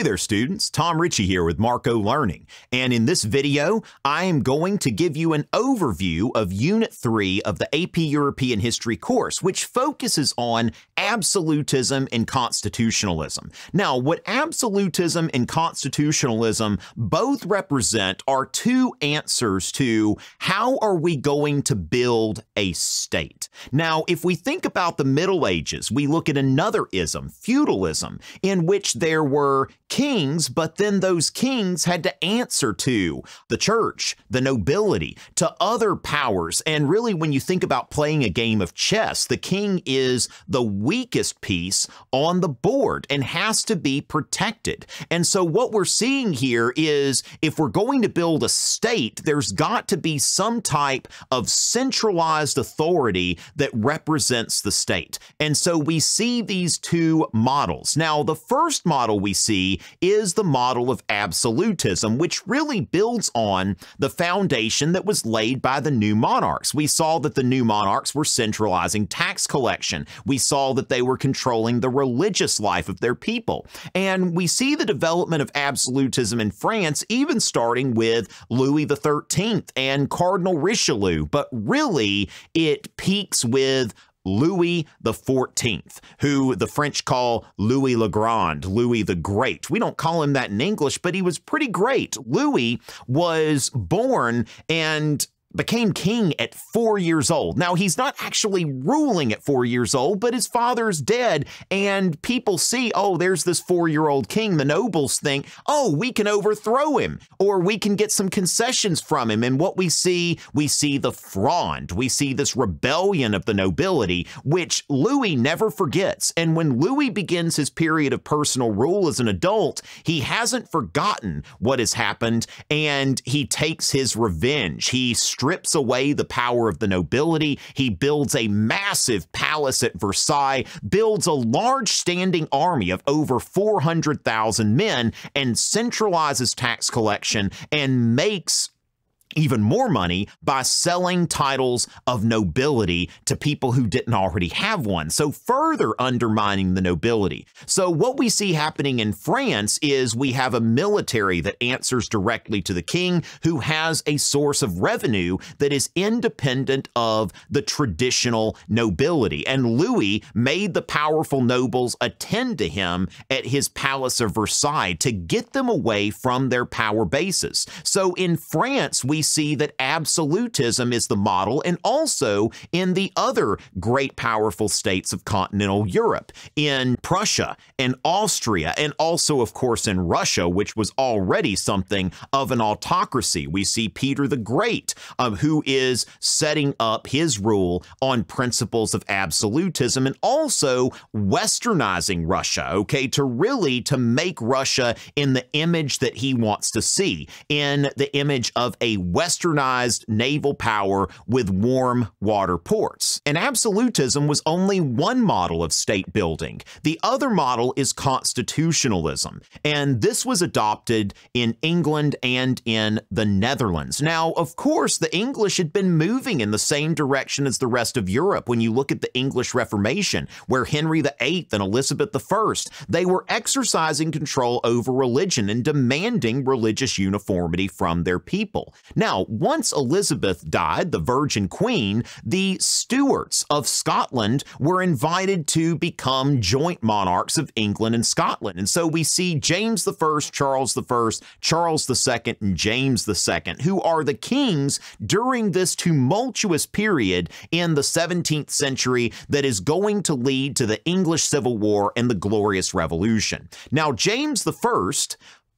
Hey there students, Tom Ritchie here with Marco Learning, and in this video I am going to give you an overview of Unit 3 of the AP European History course, which focuses on absolutism and constitutionalism. Now, what absolutism and constitutionalism both represent are two answers to how are we going to build a state? Now, if we think about the Middle Ages, we look at another ism, feudalism, in which there were kings, but then those kings had to answer to the church, the nobility, to other powers. And really, when you think about playing a game of chess, the king is the weakest piece on the board and has to be protected. And so what we're seeing here is if we're going to build a state, there's got to be some type of centralized authority that represents the state. And so we see these two models. Now, the first model we see is the model of absolutism, which really builds on the foundation that was laid by the new monarchs. We saw that the new monarchs were centralizing tax collection. We saw that they were controlling the religious life of their people. And we see the development of absolutism in France, even starting with Louis XIII and Cardinal Richelieu. But really, it peaks with Louis XIV, who the French call Louis le Grand, Louis the Great. We don't call him that in English, but he was pretty great. Louis was born and became king at four years old. Now, he's not actually ruling at four years old, but his father's dead, and people see, oh, there's this four year old king. The nobles think, oh, we can overthrow him, or we can get some concessions from him. And what we see, we see the fronde, we see this rebellion of the nobility, which Louis never forgets. And when Louis begins his period of personal rule as an adult, he hasn't forgotten what has happened, and he takes his revenge. He strips away the power of the nobility. He builds a massive palace at Versailles, builds a large standing army of over 400,000 men, and centralizes tax collection and makes even more money by selling titles of nobility to people who didn't already have one, so further undermining the nobility. So what we see happening in France is we have a military that answers directly to the king who has a source of revenue that is independent of the traditional nobility. And Louis made the powerful nobles attend to him at his palace of Versailles to get them away from their power bases. So in France, we we see that absolutism is the model, and also in the other great powerful states of continental Europe, in Prussia and Austria, and also, of course, in Russia, which was already something of an autocracy. We see Peter the Great, um, who is setting up his rule on principles of absolutism and also westernizing Russia, okay, to really to make Russia in the image that he wants to see, in the image of a westernized naval power with warm water ports. And absolutism was only one model of state building. The other model is constitutionalism, and this was adopted in England and in the Netherlands. Now, of course, the English had been moving in the same direction as the rest of Europe when you look at the English Reformation, where Henry VIII and Elizabeth I, they were exercising control over religion and demanding religious uniformity from their people. Now, once Elizabeth died, the Virgin Queen, the Stuarts of Scotland were invited to become joint monarchs of England and Scotland. And so we see James I, Charles I, Charles II, and James II, who are the kings during this tumultuous period in the 17th century that is going to lead to the English Civil War and the Glorious Revolution. Now, James I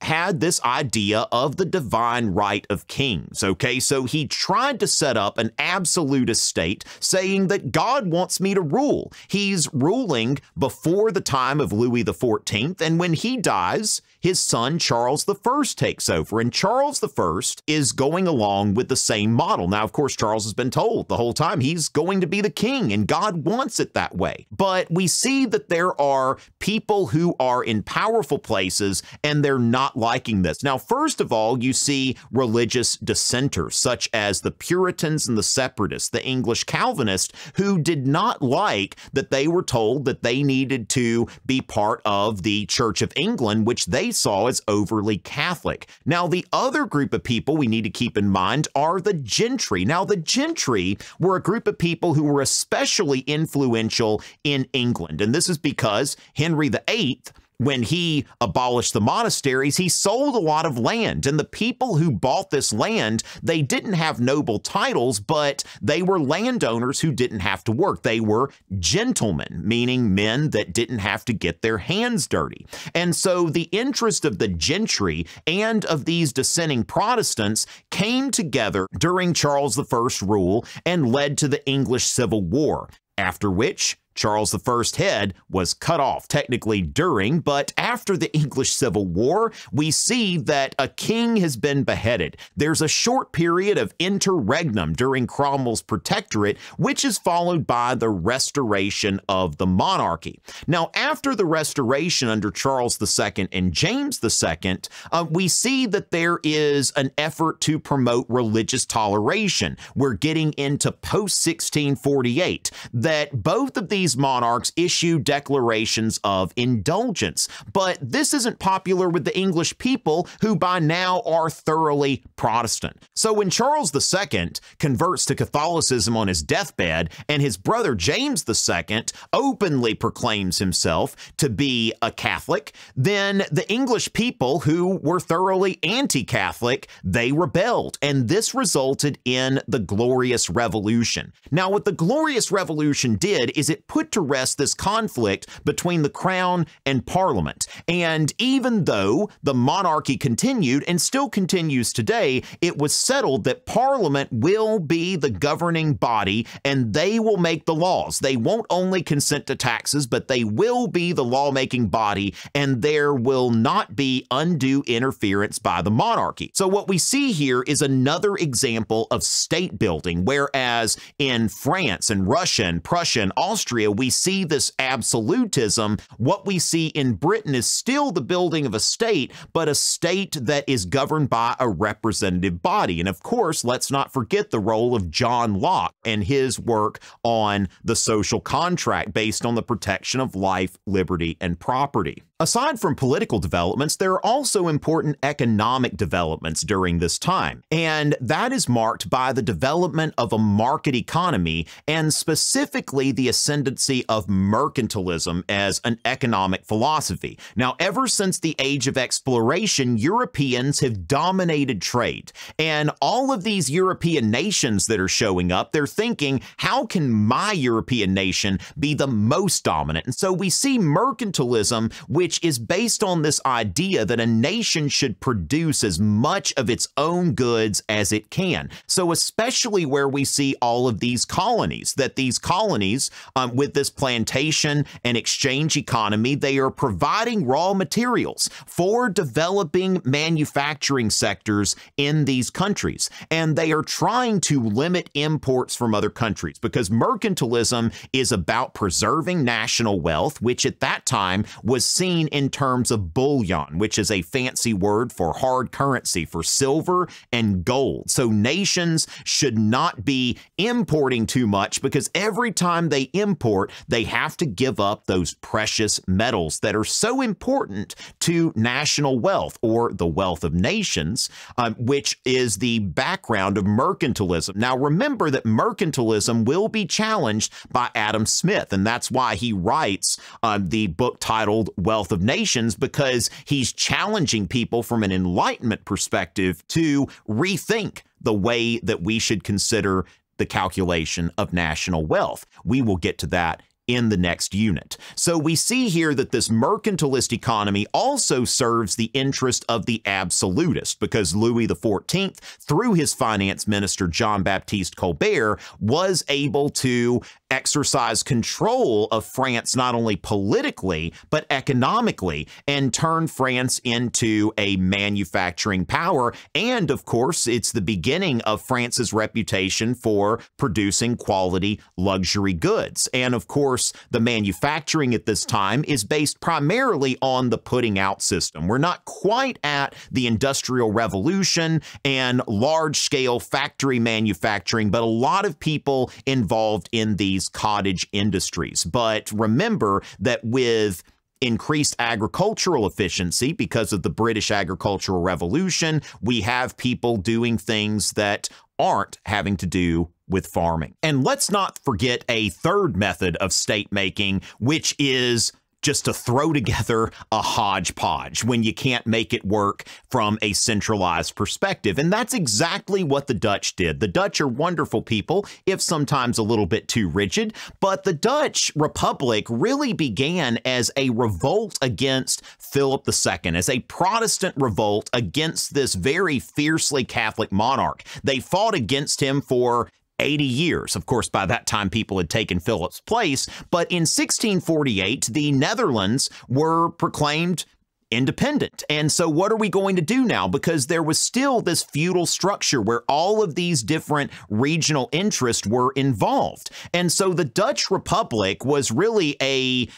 had this idea of the divine right of kings, okay? So he tried to set up an absolutist state saying that God wants me to rule. He's ruling before the time of Louis XIV, and when he dies, his son Charles I takes over. And Charles I is going along with the same model. Now, of course, Charles has been told the whole time he's going to be the king, and God wants it that way. But we see that there are people who are in powerful places and they're not not liking this. Now, first of all, you see religious dissenters, such as the Puritans and the Separatists, the English Calvinists, who did not like that they were told that they needed to be part of the Church of England, which they saw as overly Catholic. Now, the other group of people we need to keep in mind are the gentry. Now, the gentry were a group of people who were especially influential in England, and this is because Henry VIII when he abolished the monasteries, he sold a lot of land. And the people who bought this land, they didn't have noble titles, but they were landowners who didn't have to work. They were gentlemen, meaning men that didn't have to get their hands dirty. And so the interest of the gentry and of these dissenting Protestants came together during Charles I's rule and led to the English Civil War after which Charles I's head was cut off technically during, but after the English Civil War, we see that a king has been beheaded. There's a short period of interregnum during Cromwell's protectorate, which is followed by the restoration of the monarchy. Now, after the restoration under Charles II and James II, uh, we see that there is an effort to promote religious toleration. We're getting into post 1648, that both of these these monarchs issue declarations of indulgence. But this isn't popular with the English people, who by now are thoroughly Protestant. So when Charles II converts to Catholicism on his deathbed, and his brother James II openly proclaims himself to be a Catholic, then the English people, who were thoroughly anti-Catholic, they rebelled, and this resulted in the Glorious Revolution. Now, what the Glorious Revolution did is it put to rest this conflict between the crown and parliament. And even though the monarchy continued and still continues today, it was settled that parliament will be the governing body and they will make the laws. They won't only consent to taxes, but they will be the lawmaking body and there will not be undue interference by the monarchy. So what we see here is another example of state building, whereas in France and Russia and Prussia and Austria, Austria, we see this absolutism. What we see in Britain is still the building of a state, but a state that is governed by a representative body. And of course, let's not forget the role of John Locke and his work on the social contract based on the protection of life, liberty, and property. Aside from political developments, there are also important economic developments during this time, and that is marked by the development of a market economy and specifically the ascendant of mercantilism as an economic philosophy. Now, ever since the age of exploration, Europeans have dominated trade. And all of these European nations that are showing up, they're thinking, how can my European nation be the most dominant? And so we see mercantilism, which is based on this idea that a nation should produce as much of its own goods as it can. So especially where we see all of these colonies, that these colonies, um, with this plantation and exchange economy, they are providing raw materials for developing manufacturing sectors in these countries. And they are trying to limit imports from other countries because mercantilism is about preserving national wealth, which at that time was seen in terms of bullion, which is a fancy word for hard currency, for silver and gold. So nations should not be importing too much because every time they import, court, they have to give up those precious metals that are so important to national wealth or the wealth of nations, um, which is the background of mercantilism. Now, remember that mercantilism will be challenged by Adam Smith, and that's why he writes um, the book titled Wealth of Nations, because he's challenging people from an Enlightenment perspective to rethink the way that we should consider the calculation of national wealth. We will get to that in the next unit. So we see here that this mercantilist economy also serves the interest of the absolutist because Louis XIV, through his finance minister John Baptiste Colbert, was able to exercise control of France, not only politically, but economically, and turn France into a manufacturing power. And of course, it's the beginning of France's reputation for producing quality luxury goods. And of course, the manufacturing at this time is based primarily on the putting out system. We're not quite at the Industrial Revolution and large scale factory manufacturing, but a lot of people involved in these these cottage industries. But remember that with increased agricultural efficiency because of the British agricultural revolution, we have people doing things that aren't having to do with farming. And let's not forget a third method of state making, which is just to throw together a hodgepodge when you can't make it work from a centralized perspective. And that's exactly what the Dutch did. The Dutch are wonderful people, if sometimes a little bit too rigid, but the Dutch Republic really began as a revolt against Philip II, as a Protestant revolt against this very fiercely Catholic monarch. They fought against him for 80 years. Of course, by that time, people had taken Philip's place. But in 1648, the Netherlands were proclaimed independent. And so what are we going to do now? Because there was still this feudal structure where all of these different regional interests were involved. And so the Dutch Republic was really a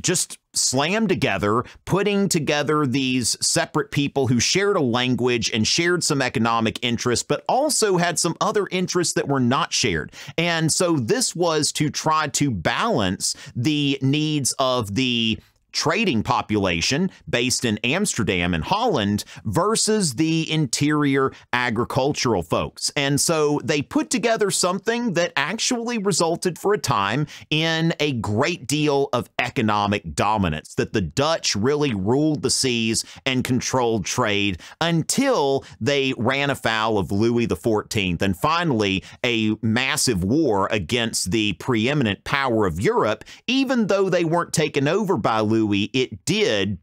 just slammed together, putting together these separate people who shared a language and shared some economic interests, but also had some other interests that were not shared. And so this was to try to balance the needs of the trading population based in Amsterdam and Holland versus the interior agricultural folks. And so they put together something that actually resulted for a time in a great deal of economic dominance, that the Dutch really ruled the seas and controlled trade until they ran afoul of Louis XIV and finally a massive war against the preeminent power of Europe, even though they weren't taken over by Louis buoy, it did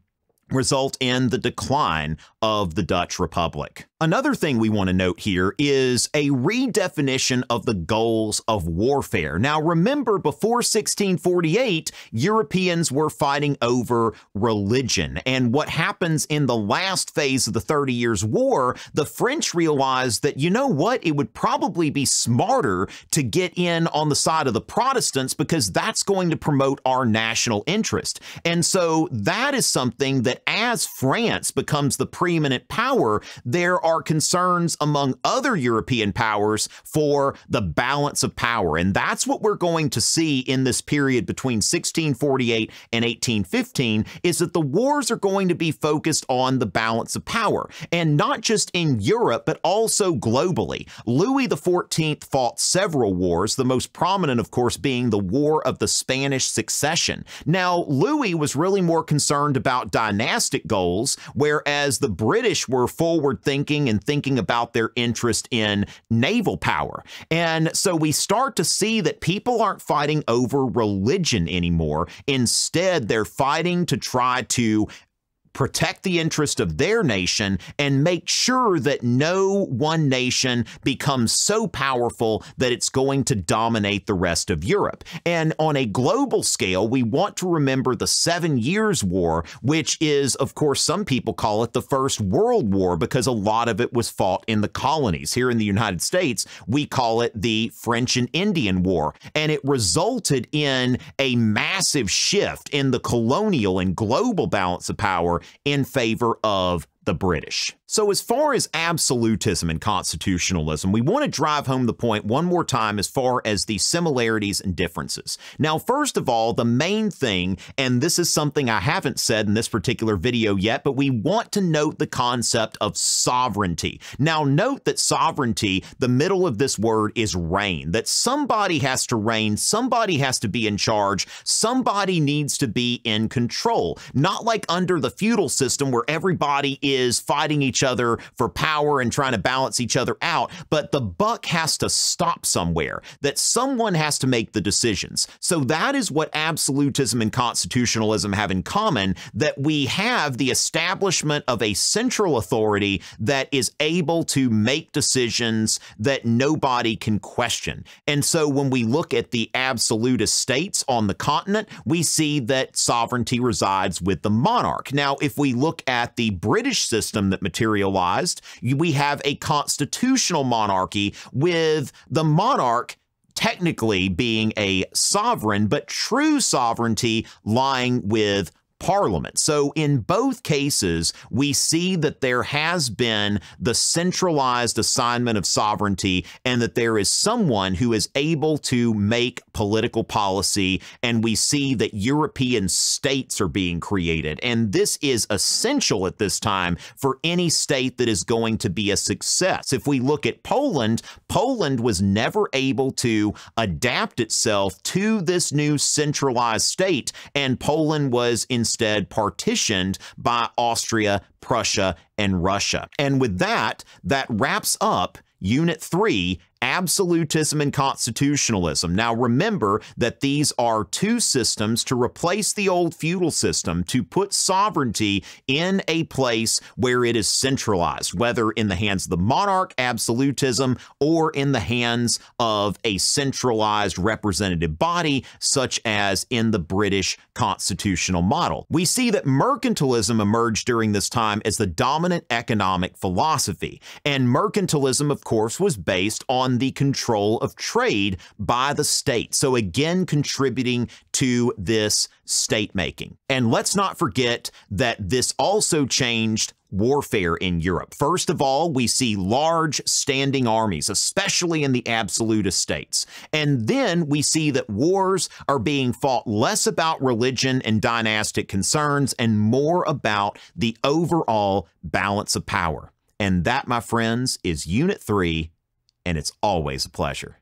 result in the decline of the Dutch Republic. Another thing we want to note here is a redefinition of the goals of warfare. Now, remember, before 1648, Europeans were fighting over religion. And what happens in the last phase of the Thirty Years' War, the French realized that, you know what, it would probably be smarter to get in on the side of the Protestants because that's going to promote our national interest. And so that is something that as France becomes the preeminent power, there are are concerns among other European powers for the balance of power. And that's what we're going to see in this period between 1648 and 1815 is that the wars are going to be focused on the balance of power. And not just in Europe, but also globally. Louis XIV fought several wars, the most prominent, of course, being the War of the Spanish Succession. Now, Louis was really more concerned about dynastic goals, whereas the British were forward-thinking and thinking about their interest in naval power. And so we start to see that people aren't fighting over religion anymore. Instead, they're fighting to try to protect the interest of their nation and make sure that no one nation becomes so powerful that it's going to dominate the rest of Europe. And on a global scale, we want to remember the Seven Years' War, which is, of course, some people call it the First World War because a lot of it was fought in the colonies. Here in the United States, we call it the French and Indian War. And it resulted in a massive shift in the colonial and global balance of power in favor of the British. So as far as absolutism and constitutionalism, we want to drive home the point one more time as far as the similarities and differences. Now, first of all, the main thing, and this is something I haven't said in this particular video yet, but we want to note the concept of sovereignty. Now, note that sovereignty, the middle of this word is reign, that somebody has to reign, somebody has to be in charge, somebody needs to be in control, not like under the feudal system where everybody is fighting each other for power and trying to balance each other out, but the buck has to stop somewhere, that someone has to make the decisions. So that is what absolutism and constitutionalism have in common, that we have the establishment of a central authority that is able to make decisions that nobody can question. And so when we look at the absolutist states on the continent, we see that sovereignty resides with the monarch. Now, if we look at the British British system that materialized. We have a constitutional monarchy with the monarch technically being a sovereign, but true sovereignty lying with parliament. So in both cases, we see that there has been the centralized assignment of sovereignty and that there is someone who is able to make political policy. And we see that European states are being created. And this is essential at this time for any state that is going to be a success. If we look at Poland, Poland was never able to adapt itself to this new centralized state. And Poland was in instead partitioned by Austria, Prussia, and Russia. And with that, that wraps up Unit 3 absolutism and constitutionalism. Now, remember that these are two systems to replace the old feudal system to put sovereignty in a place where it is centralized, whether in the hands of the monarch, absolutism, or in the hands of a centralized representative body, such as in the British constitutional model. We see that mercantilism emerged during this time as the dominant economic philosophy, and mercantilism, of course, was based on on the control of trade by the state. So again, contributing to this state making. And let's not forget that this also changed warfare in Europe. First of all, we see large standing armies, especially in the absolutist states. And then we see that wars are being fought less about religion and dynastic concerns and more about the overall balance of power. And that, my friends, is Unit 3 and it's always a pleasure.